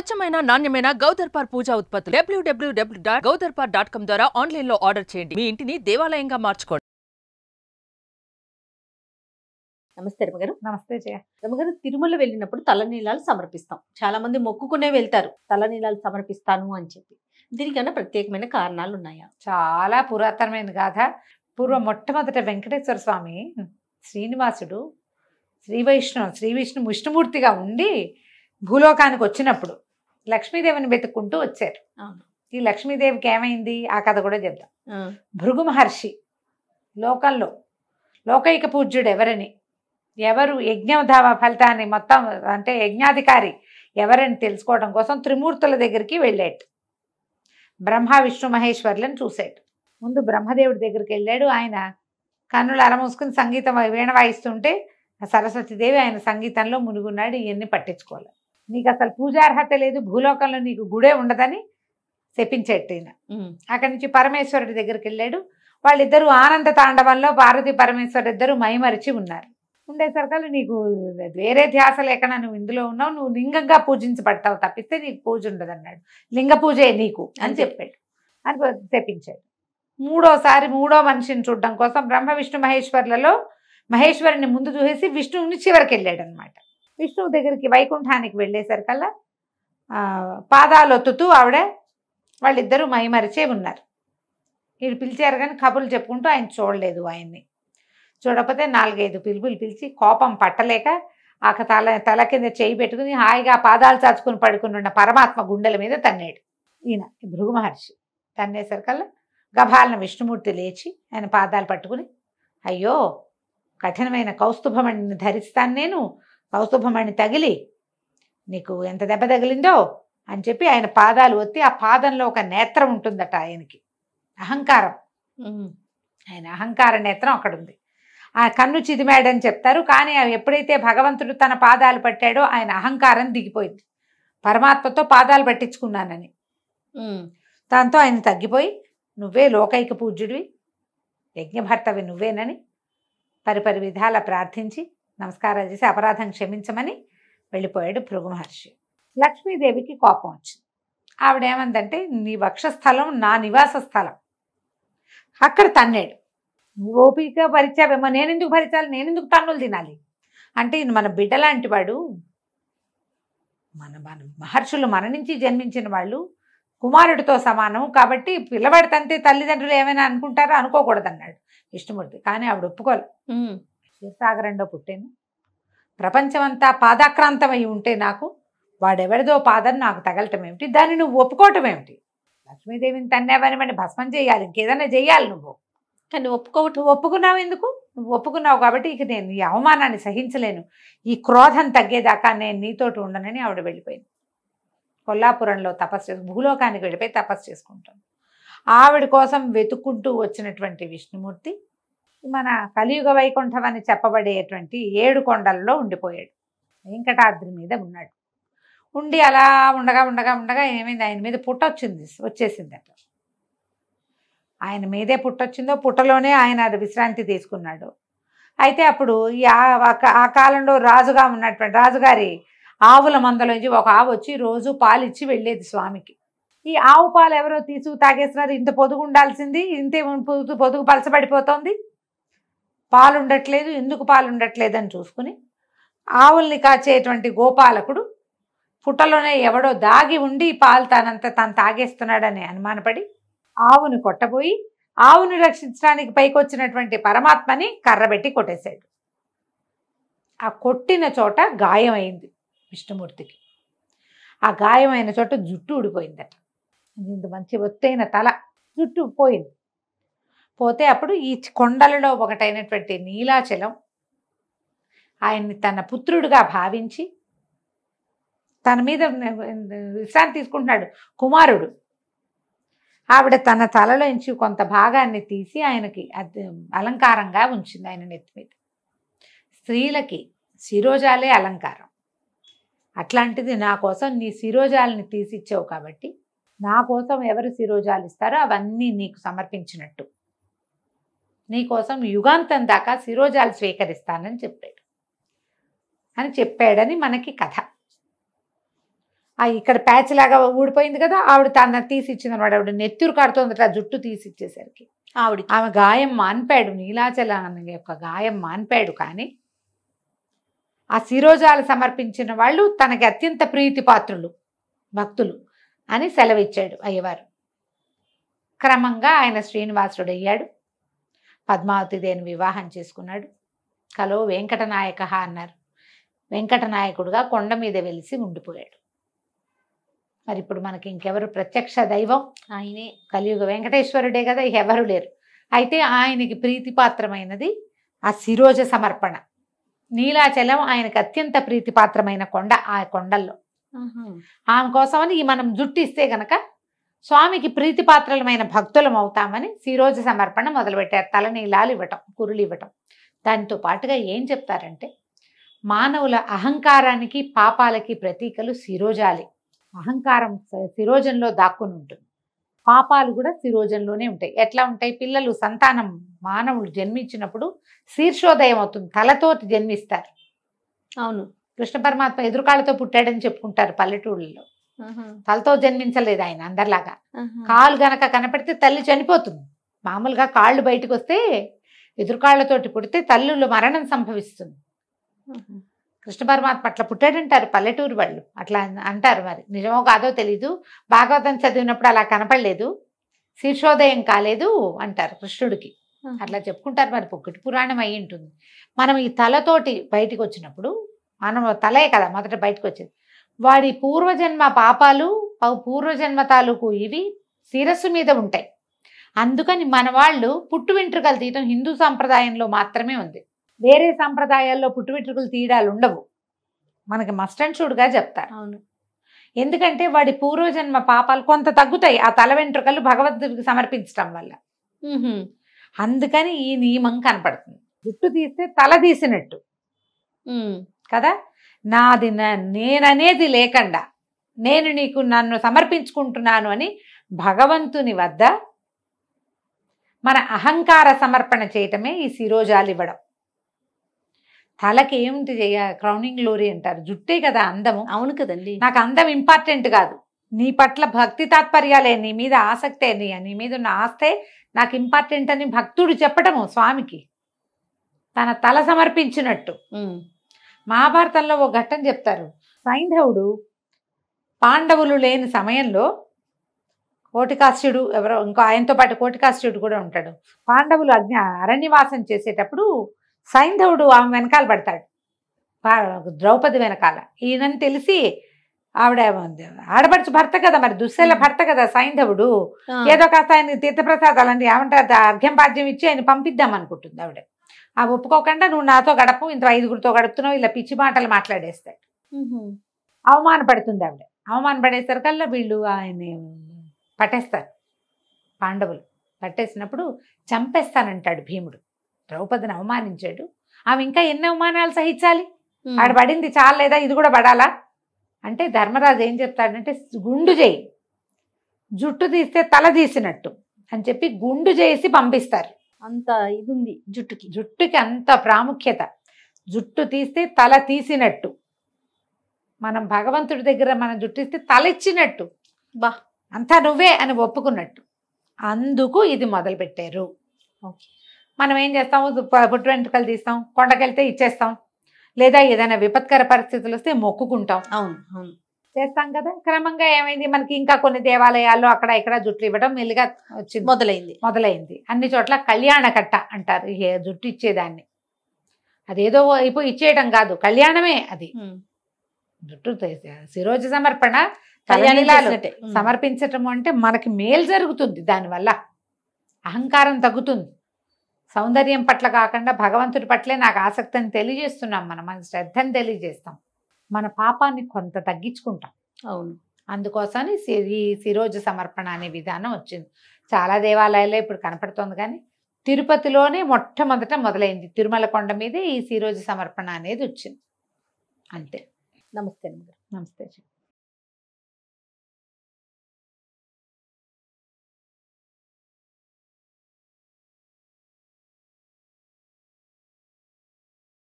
స్వచ్ఛమైన నాణ్యమైన గౌదర్పార్ పూజా ఉత్పత్తులు డబ్ల్యూడబ్ల్యూడబ్ల్యూ డాట్ గౌదర్పార్ డాట్ కామ్ ద్వారా ఆన్లైన్ లో ఆర్డర్ చేయండి మీ ఇంటిని దేవాలయంగా మార్చుకోండి నమస్తే రమగారు నమస్తే జయ రమగారు తిరుమల వెళ్ళినప్పుడు తలనీలాలు సమర్పిస్తాం చాలా మంది మొక్కుకునే వెళ్తారు తలనీలాలు సమర్పిస్తాను అని చెప్పి దీనికన్నా ప్రత్యేకమైన కారణాలు ఉన్నాయా చాలా పురాతనమైన గాథ పూర్వం మొట్టమొదట వెంకటేశ్వర స్వామి శ్రీనివాసుడు శ్రీ వైష్ణవ శ్రీ విష్ణు విష్ణుమూర్తిగా ఉండి భూలోకానికి వచ్చినప్పుడు లక్ష్మీదేవిని వెతుక్కుంటూ వచ్చారు ఈ లక్ష్మీదేవికి ఏమైంది ఆ కథ కూడా చెప్తాం భృగు మహర్షి లోకంలో లోకైక పూజ్యుడు ఎవరని ఎవరు యజ్ఞధామ ఫలితాన్ని మొత్తం అంటే యజ్ఞాధికారి ఎవరని తెలుసుకోవడం కోసం త్రిమూర్తుల దగ్గరికి వెళ్ళాడు బ్రహ్మ విష్ణు మహేశ్వర్లను చూశాడు ముందు బ్రహ్మదేవుడి దగ్గరికి వెళ్ళాడు ఆయన కన్నులు అరమూసుకుని సంగీతం వీణ వాయిస్తుంటే సరస్వతీదేవి ఆయన సంగీతంలో మునిగున్నాడు ఇవన్నీ పట్టించుకోలేదు నీకు అసలు అర్హత లేదు భూలోకంలో నీకు గుడే ఉండదని శపించేట్టిన అక్కడి నుంచి పరమేశ్వరుడి దగ్గరికి వెళ్ళాడు వాళ్ళిద్దరూ ఆనంద తాండవంలో పార్వతి పరమేశ్వరుడు ఇద్దరు మైమరిచి ఉన్నారు ఉండేసరికలు నీకు వేరే ధ్యాస లేకనా నువ్వు ఇందులో ఉన్నావు నువ్వు లింగంగా పూజించబడతావు తప్పిస్తే నీకు పూజ ఉండదు అన్నాడు లింగ పూజే నీకు అని చెప్పాడు అని చెప్పించాడు మూడోసారి మూడో మనిషిని చూడడం కోసం బ్రహ్మ విష్ణు మహేశ్వర్లలో మహేశ్వరుని ముందు చూసేసి విష్ణువుని చివరికి వెళ్ళాడు అనమాట విష్ణువు దగ్గరికి వైకుంఠానికి వెళ్ళేసరికల్లా ఒత్తుతూ ఆవిడ వాళ్ళిద్దరూ మైమరిచే ఉన్నారు వీడు పిలిచారు కానీ కబుర్లు చెప్పుకుంటూ ఆయన చూడలేదు ఆయన్ని చూడకపోతే నాలుగైదు పిలుపులు పిలిచి కోపం పట్టలేక ఆక తల తల కింద చేయి పెట్టుకుని హాయిగా పాదాలు చాచుకుని పడుకుని ఉన్న పరమాత్మ గుండెల మీద తన్నాడు ఈయన భృగు మహర్షి తన్నేసరికల్లా గభాలన విష్ణుమూర్తి లేచి ఆయన పాదాలు పట్టుకుని అయ్యో కఠినమైన కౌస్తుభమణిని ధరిస్తాను నేను కౌస్తుభమణి తగిలి నీకు ఎంత దెబ్బ తగిలిందో అని చెప్పి ఆయన పాదాలు ఒత్తి ఆ పాదంలో ఒక నేత్రం ఉంటుందట ఆయనకి అహంకారం ఆయన అహంకార నేత్రం అక్కడ ఉంది ఆ కన్ను చిదిమాడని చెప్తారు కానీ ఎప్పుడైతే భగవంతుడు తన పాదాలు పట్టాడో ఆయన అహంకారం దిగిపోయింది పరమాత్మతో పాదాలు పట్టించుకున్నానని దాంతో ఆయన తగ్గిపోయి నువ్వే లోకైక పూజ్యుడివి యజ్ఞభర్తవి నువ్వేనని పరిపరి విధాల ప్రార్థించి నమస్కారాలు చేసి అపరాధం క్షమించమని వెళ్ళిపోయాడు భృగు మహర్షి లక్ష్మీదేవికి కోపం వచ్చింది ఆవిడేమందంటే నీ వక్షస్థలం నా నివాస స్థలం అక్కడ తన్నాడు నువ్వు ఓపిక ఎందుకు నేనెందుకు భరించాలి నేనెందుకు తన్నులు తినాలి అంటే మన బిడ్డలాంటి వాడు మన మన మహర్షులు మన నుంచి జన్మించిన వాళ్ళు కుమారుడితో సమానం కాబట్టి పిల్లవాడి తంతే తల్లిదండ్రులు ఏమైనా అనుకుంటారో అనుకోకూడదన్నాడు ఇష్టమూర్తి కానీ ఆవిడ ఒప్పుకోలే క్షీరసాగరంలో పుట్టాను ప్రపంచమంతా పాదాక్రాంతమై ఉంటే నాకు వాడెవరిదో పాదం నాకు తగలటం ఏమిటి దాన్ని నువ్వు ఒప్పుకోవటం ఏమిటి లక్ష్మీదేవిని తన్నేవని మరి భస్మం చేయాలి ఇంకేదైనా చేయాలి నువ్వు కానీ ఒప్పుకోవటం ఒప్పుకున్నావు ఎందుకు నువ్వు ఒప్పుకున్నావు కాబట్టి ఇక నేను ఈ అవమానాన్ని సహించలేను ఈ క్రోధం తగ్గేదాకా నేను నీతోటి ఉండనని ఆవిడ వెళ్ళిపోయింది కొల్లాపురంలో తపస్సు చేసు భూలోకానికి వెళ్ళిపోయి తపస్సు చేసుకుంటాను ఆవిడ కోసం వెతుక్కుంటూ వచ్చినటువంటి విష్ణుమూర్తి మన కలియుగ వైకుంఠం అని చెప్పబడేటువంటి ఏడు కొండల్లో ఉండిపోయాడు వెంకటాద్రి మీద ఉన్నాడు ఉండి అలా ఉండగా ఉండగా ఉండగా ఏమైంది ఆయన మీద పుట్ట వచ్చింది వచ్చేసింది అట్లా ఆయన మీదే పుట్ట వచ్చిందో పుట్టలోనే ఆయన అది విశ్రాంతి తీసుకున్నాడు అయితే అప్పుడు ఆ కాలంలో రాజుగా ఉన్నటువంటి రాజుగారి ఆవుల మందలోంచి ఒక ఆవు వచ్చి రోజు పాలు ఇచ్చి వెళ్ళేది స్వామికి ఈ ఆవు పాలు ఎవరో తీసుకు తాగేస్తున్నారు ఇంత పొదుగు ఉండాల్సింది ఇంతే పొదుగు పలసపడిపోతుంది పాలు ఉండట్లేదు ఎందుకు పాలు ఉండట్లేదు అని చూసుకుని ఆవుల్ని కాచేటువంటి గోపాలకుడు పుట్టలోనే ఎవడో దాగి ఉండి పాలు తానంత తాను తాగేస్తున్నాడని అనుమానపడి ఆవును కొట్టబోయి ఆవును రక్షించడానికి పైకొచ్చినటువంటి పరమాత్మని కర్రబెట్టి కొట్టేశాడు ఆ కొట్టిన చోట గాయమైంది విష్ణుమూర్తికి ఆ గాయమైన చోట జుట్టు ఊడిపోయిందట ఇంత మంచి ఒత్తైన తల జుట్టు పోయింది పోతే అప్పుడు ఈ కొండలలో ఒకటైనటువంటి నీలాచలం ఆయన్ని తన పుత్రుడుగా భావించి తన మీద విశ్రాంతి తీసుకుంటున్నాడు కుమారుడు ఆవిడ తన తలలోంచి కొంత భాగాన్ని తీసి ఆయనకి అలంకారంగా ఉంచింది ఆయన నెత్తి మీద స్త్రీలకి శిరోజాలే అలంకారం అట్లాంటిది నా కోసం నీ శిరోజాలని తీసిచ్చావు కాబట్టి నా కోసం ఎవరు శిరోజాలు ఇస్తారో అవన్నీ నీకు సమర్పించినట్టు నీకోసం యుగాంతం దాకా శిరోజాలు స్వీకరిస్తానని చెప్పాడు అని చెప్పాడని మనకి కథ ఆ ఇక్కడ ప్యాచ్ లాగా ఊడిపోయింది కదా ఆవిడ తన తీసిచ్చింది అనమాట ఆవిడ నెత్తురు కడుతుందట జుట్టు తీసిచ్చేసరికి ఆవిడ ఆమె గాయం మాన్పాడు నీలాచల యొక్క గాయం మాన్పాడు కానీ ఆ శిరోజాలు సమర్పించిన వాళ్ళు తనకి అత్యంత ప్రీతి పాత్రులు భక్తులు అని సెలవిచ్చాడు అయ్యవారు క్రమంగా ఆయన శ్రీనివాసుడు అయ్యాడు పద్మావతి దేని వివాహం చేసుకున్నాడు కలో వెంకటనాయక అన్నారు వెంకటనాయకుడుగా కొండ మీద వెలిసి ఉండిపోయాడు మరి ఇప్పుడు మనకి ఇంకెవరు ప్రత్యక్ష దైవం ఆయనే కలియుగ వెంకటేశ్వరుడే కదా ఎవరు లేరు అయితే ఆయనకి ప్రీతిపాత్రమైనది ఆ శిరోజ సమర్పణ నీలాచలం ఆయనకు అత్యంత ప్రీతిపాత్రమైన కొండ ఆ కొండల్లో ఆమె కోసమని మనం జుట్టిస్తే గనక స్వామికి ప్రీతిపాత్రలమైన భక్తులం అవుతామని శిరోజ సమర్పణ మొదలుపెట్టారు తలనీలాలు ఇవ్వటం కురులు ఇవ్వటం దానితో పాటుగా ఏం చెప్తారంటే మానవుల అహంకారానికి పాపాలకి ప్రతీకలు శిరోజాలే అహంకారం శిరోజంలో దాక్కుని ఉంటుంది పాపాలు కూడా శిరోజంలోనే ఉంటాయి ఎట్లా ఉంటాయి పిల్లలు సంతానం మానవులు జన్మించినప్పుడు శీర్షోదయం అవుతుంది తలతో జన్మిస్తారు అవును కృష్ణ పరమాత్మ ఎదురుకాళ్ళతో పుట్టాడని చెప్పుకుంటారు పల్లెటూళ్ళలో తలతో జన్మించలేదు ఆయన అందరిలాగా కాలు గనక కనపడితే తల్లి చనిపోతుంది మామూలుగా కాళ్ళు బయటకు వస్తే ఎదురుకాళ్లతోటి పుడితే తల్లులు మరణం సంభవిస్తుంది కృష్ణ పరమాత్మ అట్లా పుట్టాడంటారు పల్లెటూరు వాళ్ళు అట్లా అంటారు మరి నిజమో కాదో తెలీదు భాగవతం చదివినప్పుడు అలా కనపడలేదు శీర్షోదయం కాలేదు అంటారు కృష్ణుడికి అట్లా చెప్పుకుంటారు మరి పొక్కటి పురాణం అయి ఉంటుంది మనం ఈ తలతోటి బయటకు వచ్చినప్పుడు మనం తలే కదా మొదట బయటకు వచ్చేది వాడి పూర్వజన్మ పాపాలు పూర్వజన్మ తాలూకు ఇవి శిరస్సు మీద ఉంటాయి అందుకని మన వాళ్ళు పుట్టు వెంట్రుకలు తీయటం హిందూ సాంప్రదాయంలో మాత్రమే ఉంది వేరే సంప్రదాయాల్లో పుట్టు వెంట్రుకలు తీయడాలు ఉండవు మనకి మస్ట్ అండ్ చెప్తారు అవును ఎందుకంటే వాడి పూర్వజన్మ పాపాలు కొంత తగ్గుతాయి ఆ తల వెంట్రుకలు భగవద్గీతకి సమర్పించడం వల్ల అందుకని ఈ నియమం కనపడుతుంది జుట్టు తీస్తే తల తీసినట్టు కదా నాది నేననేది లేకుండా నేను నీకు నన్ను సమర్పించుకుంటున్నాను అని భగవంతుని వద్ద మన అహంకార సమర్పణ చేయటమే ఈ శిరోజాలు ఇవ్వడం తలకి ఏమిటి చేయ క్రౌనింగ్ లోరీ అంటారు జుట్టే కదా అందము అవును కదండి నాకు అందం ఇంపార్టెంట్ కాదు నీ పట్ల భక్తి తాత్పర్యాలే నీ మీద ఆసక్తే నీ నీ మీద ఉన్న ఆస్తే నాకు ఇంపార్టెంట్ అని భక్తుడు చెప్పటము స్వామికి తన తల సమర్పించినట్టు మహాభారతంలో ఓ ఘట్టం చెప్తారు సైంధవుడు పాండవులు లేని సమయంలో కోటికాశ్యుడు ఎవరో ఇంకో ఆయనతో పాటు కోటికాస్యుడు కూడా ఉంటాడు పాండవులు అజ్ఞ అరణ్యవాసం చేసేటప్పుడు సైంధవుడు ఆమె వెనకాల పడతాడు ద్రౌపది వెనకాల ఈయనని తెలిసి ఆవిడ ఆడపడుచు భర్త కదా మరి దుశ్శల భర్త కదా సైంధవుడు ఏదో కాస్త ఆయన తీర్థప్రసాదాలు అంటే ఏమంటారు అర్ఘ్యం పాద్యం ఇచ్చి ఆయన పంపిద్దాం అనుకుంటుంది ఆవిడ ఆ ఒప్పుకోకుండా నువ్వు నాతో గడపవు ఇంత ఐదుగురితో గడుపుతున్నావు ఇలా పిచ్చి మాటలు మాట్లాడేస్తాడు అవమానపడుతుంది ఆవిడ కల్లా వీళ్ళు ఆయన పట్టేస్తారు పాండవులు పట్టేసినప్పుడు చంపేస్తానంటాడు భీముడు ద్రౌపదిని అవమానించాడు ఆమె ఇంకా ఎన్ని అవమానాలు సహించాలి ఆడ పడింది చాలేదా ఇది కూడా పడాలా అంటే ధర్మరాజు ఏం చెప్తాడంటే గుండు చేయి జుట్టు తీస్తే తల తీసినట్టు అని చెప్పి గుండు చేసి పంపిస్తారు అంత ఇది ఉంది జుట్టుకి జుట్టుకి అంత ప్రాముఖ్యత జుట్టు తీస్తే తల తీసినట్టు మనం భగవంతుడి దగ్గర మనం జుట్టిస్తే తల ఇచ్చినట్టు బా అంతా నువ్వే అని ఒప్పుకున్నట్టు అందుకు ఇది మొదలుపెట్టారు మనం ఏం చేస్తాం పుట్టు వెంట్రుకలు తీస్తాం కొండకెళ్తే ఇచ్చేస్తాం లేదా ఏదైనా విపత్కర పరిస్థితులు వస్తే మొక్కుకుంటాం అవును అవును చేస్తాం కదా క్రమంగా ఏమైంది మనకి ఇంకా కొన్ని దేవాలయాల్లో అక్కడ ఇక్కడ జుట్టు ఇవ్వడం మెల్లిగా వచ్చింది మొదలైంది మొదలైంది అన్ని చోట్ల కళ్యాణ కట్ట అంటారు జుట్టు ఇచ్చేదాన్ని అదేదో ఇప్పుడు ఇచ్చేయటం కాదు కళ్యాణమే అది జుట్టు శిరోజ సమర్పణ సమర్పించటం అంటే మనకి మేలు జరుగుతుంది దానివల్ల అహంకారం తగ్గుతుంది సౌందర్యం పట్ల కాకుండా భగవంతుడి పట్లే నాకు ఆసక్తిని తెలియజేస్తున్నాం మనం మన శ్రద్ధని తెలియజేస్తాం మన పాపాన్ని కొంత తగ్గించుకుంటాం అవును అందుకోసమని ఈ శిరోజు సమర్పణ అనే విధానం వచ్చింది చాలా దేవాలయాల్లో ఇప్పుడు కనపడుతోంది కానీ తిరుపతిలోనే మొట్టమొదట మొదలైంది తిరుమల కొండ మీదే ఈ శిరోజు సమర్పణ అనేది వచ్చింది అంతే నమస్తే నమస్తే